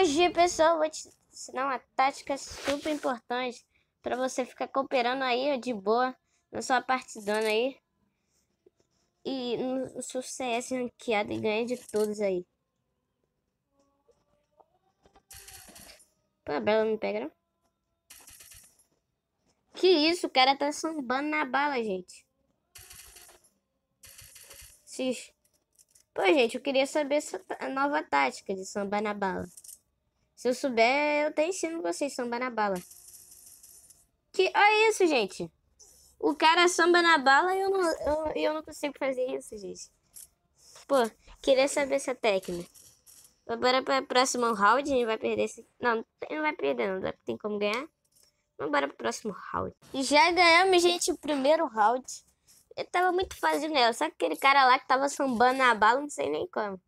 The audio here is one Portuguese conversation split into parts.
Hoje, pessoal, vou te ensinar uma tática super importante para você ficar cooperando aí de boa na sua partidona aí. E no seu CS ranqueado e ganhar de todos aí. Pô, a Bela não pega, não? Que isso, o cara tá sambando na bala, gente. Pô, gente, eu queria saber essa nova tática de sambar na bala. Se eu souber, eu até ensino vocês samba na bala. Que, olha isso, gente. O cara samba na bala e eu não, eu, eu não consigo fazer isso, gente. Pô, queria saber essa técnica. Bora para o próximo round, a gente vai perder esse... Não, não vai perder, não tem como ganhar. Vamos para o próximo round. Já ganhamos, gente, o primeiro round. Eu tava muito fácil nela. Só aquele cara lá que tava sambando na bala, não sei nem como.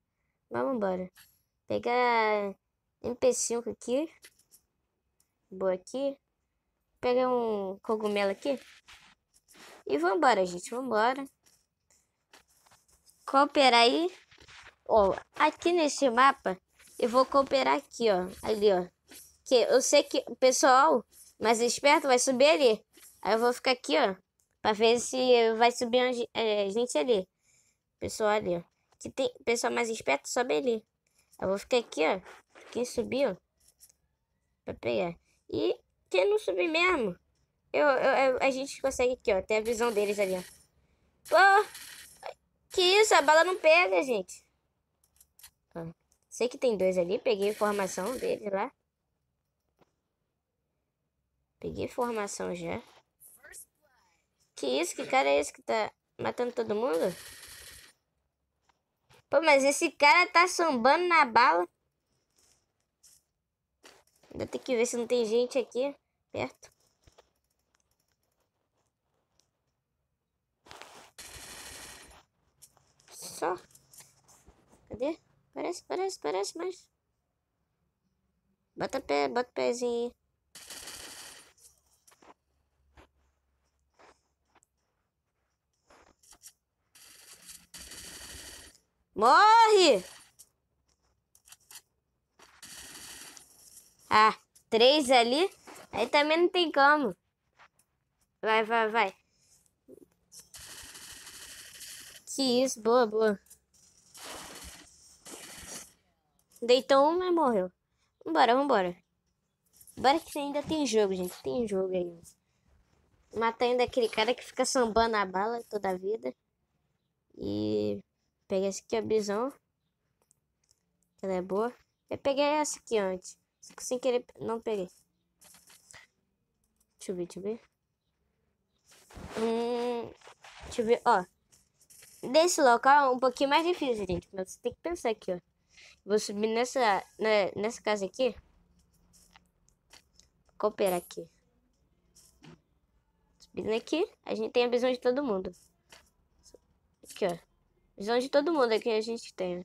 Vamos embora. Pegar MP5 aqui. Boa aqui. Pegar um cogumelo aqui. E vambora, gente. Vambora. Cooperar aí. Ó, aqui nesse mapa, eu vou cooperar aqui, ó. Ali, ó. Que eu sei que o pessoal mais esperto vai subir ali. Aí eu vou ficar aqui, ó. Pra ver se vai subir a é, gente ali. Pessoal ali, ó. Que tem pessoal mais esperto, sobe ali. Eu vou ficar aqui, ó. Quem subiu pra pegar. E quem não subir mesmo, eu, eu, eu, a gente consegue aqui, ó. Tem a visão deles ali, ó. Pô, que isso? A bala não pega, gente. Ó, sei que tem dois ali. Peguei informação deles lá. Peguei informação já. Que isso? Que cara é esse que tá matando todo mundo? Pô, mas esse cara tá sambando na bala. Ainda tem que ver se não tem gente aqui perto. Só. Cadê? Parece, parece, parece, mais Bota pé, bota pezinho aí. Morre! Ah, três ali. Aí também não tem como. Vai, vai, vai. Que isso, boa, boa. Deitou um e morreu. Vambora, vambora. Bora que ainda tem jogo, gente. Tem jogo aí. Mata ainda aquele cara que fica sambando a bala toda a vida. E Pega esse aqui, a bisão. Ela é boa. Eu peguei essa aqui antes sem querer, não peguei. Deixa eu ver, deixa eu ver. Hum, deixa eu ver, ó. Desse local é um pouquinho mais difícil, gente. Mas você tem que pensar aqui, ó. Vou subir nessa, né, nessa casa aqui. Cooperar aqui. Subindo aqui, a gente tem a visão de todo mundo. Aqui, ó. Visão de todo mundo aqui a gente tem. Né?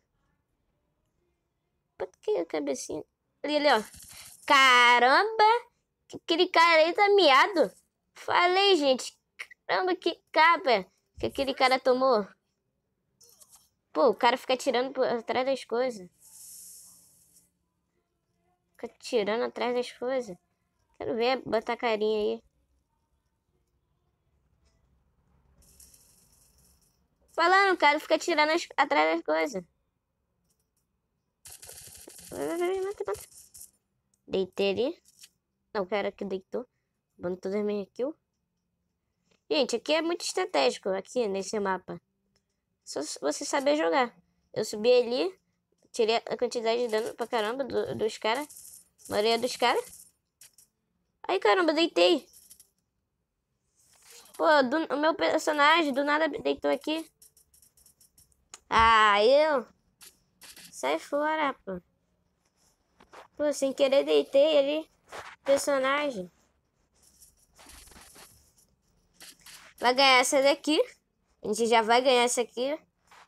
Por que a cabecinha... Ali, ali, ó. Caramba, aquele cara aí tá miado. Falei, gente. Caramba, que capa que aquele cara tomou. Pô, o cara fica tirando por, atrás das coisas. Fica tirando atrás das coisas. Quero ver botar carinha aí. Falando, o cara fica tirando as, atrás das coisas. Deitei ali. Não, o cara que deitou. Bando todas as minhas kills. Gente, aqui é muito estratégico, aqui nesse mapa. Só você saber jogar. Eu subi ali, tirei a quantidade de dano pra caramba do, dos caras. Maioria dos caras. Ai, caramba, deitei. Pô, do, o meu personagem do nada deitou aqui. Ah, eu? Sai fora, pô. Pô, sem querer deitei ele. Personagem. Vai ganhar essa daqui. A gente já vai ganhar essa aqui.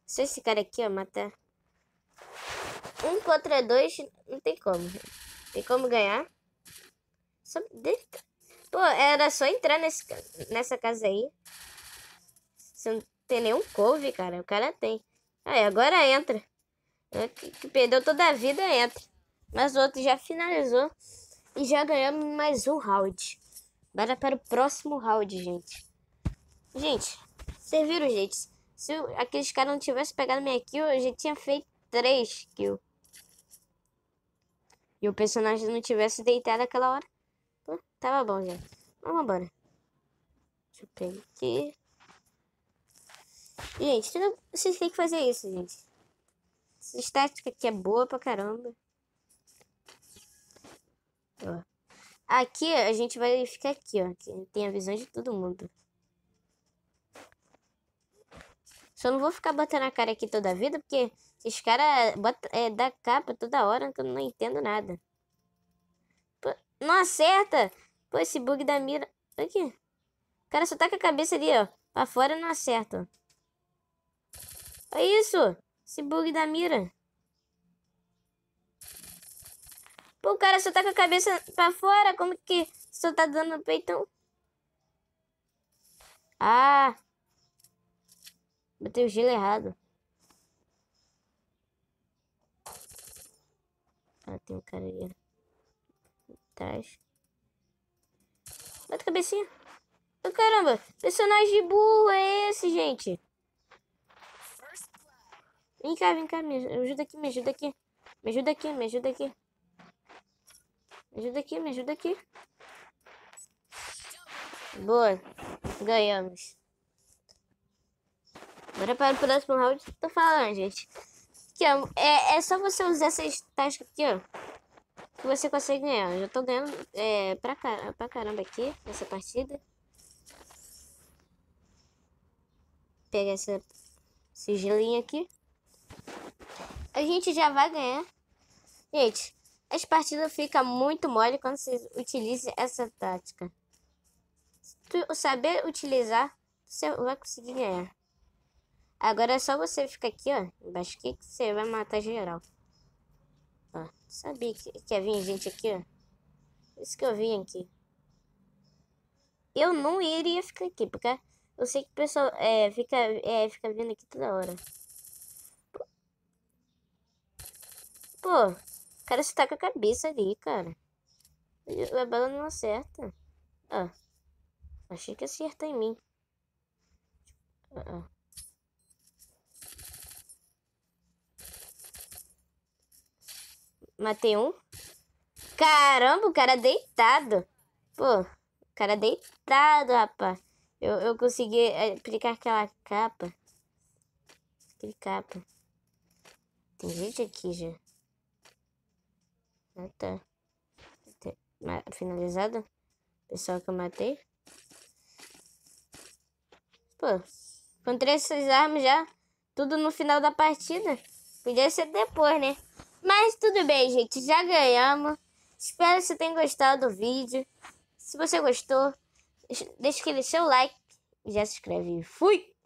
só esse cara aqui, ó, matar. Um contra dois, não tem como. Tem como ganhar. Só... Pô, era só entrar nesse, nessa casa aí. Você não tem nenhum couve, cara. O cara tem. Aí, agora entra. É que, que perdeu toda a vida, entra mas o outro já finalizou e já ganhamos mais um round. Bora para o próximo round, gente. Gente, vocês viram, gente? Se aqueles caras não tivessem pegado minha kill, eu já tinha feito três kills. E o personagem não tivesse deitado aquela hora. Pô, tava bom já. Vamos embora. Deixa eu pegar aqui. Gente, vocês têm que fazer isso, gente. Essa estática aqui é boa pra caramba. Aqui a gente vai ficar aqui, ó. Que tem a visão de todo mundo. Só não vou ficar batendo a cara aqui toda a vida, porque esses caras é, dá capa toda hora que eu não entendo nada. Pô, não acerta! Pô, esse bug da mira. Aqui. O cara só tá com a cabeça ali, ó. Pra fora não acerta. Olha é isso! Esse bug da mira. Pô, o cara só tá com a cabeça pra fora, como que só tá dando no peitão? Ah! Botei o gelo errado. Ah, tem um cara ali. Atrás. Bota a cabecinha. Oh, caramba, personagem de burro é esse, gente? Vem cá, vem cá, me ajuda aqui, me ajuda aqui. Me ajuda aqui, me ajuda aqui ajuda aqui, me ajuda aqui. Boa. Ganhamos. agora para o próximo round. Tô falando, gente. Aqui, ó. É, é, é só você usar essas táticas aqui, ó. Que você consegue ganhar. Eu já tô ganhando é, pra, car pra caramba aqui, nessa partida. Pegar essa sigilinha aqui. A gente já vai ganhar. Gente, as partidas ficam muito mole quando você utiliza essa tática. Se tu saber utilizar, você vai conseguir ganhar. Agora é só você ficar aqui, ó, embaixo aqui, que você vai matar geral. Ó, sabia que, que ia vir gente aqui, ó. Por isso que eu vim aqui. Eu não iria ficar aqui, porque eu sei que o pessoal é, fica, é, fica vindo aqui toda hora. Pô, cara se tá com a cabeça ali, cara. A bala não acerta. Ah. Achei que acerta em mim. Ah, ah. Matei um. Caramba, o cara deitado. Pô, o cara deitado, rapaz. Eu, eu consegui é, aplicar aquela capa. Aquele capa. Tem gente aqui já. Ah, tá. Finalizada? Pessoal que eu matei. Pô, encontrei essas armas já. Tudo no final da partida. Podia ser depois, né? Mas tudo bem, gente. Já ganhamos. Espero que você tenha gostado do vídeo. Se você gostou, deixa aquele seu like. E já se inscreve. Fui!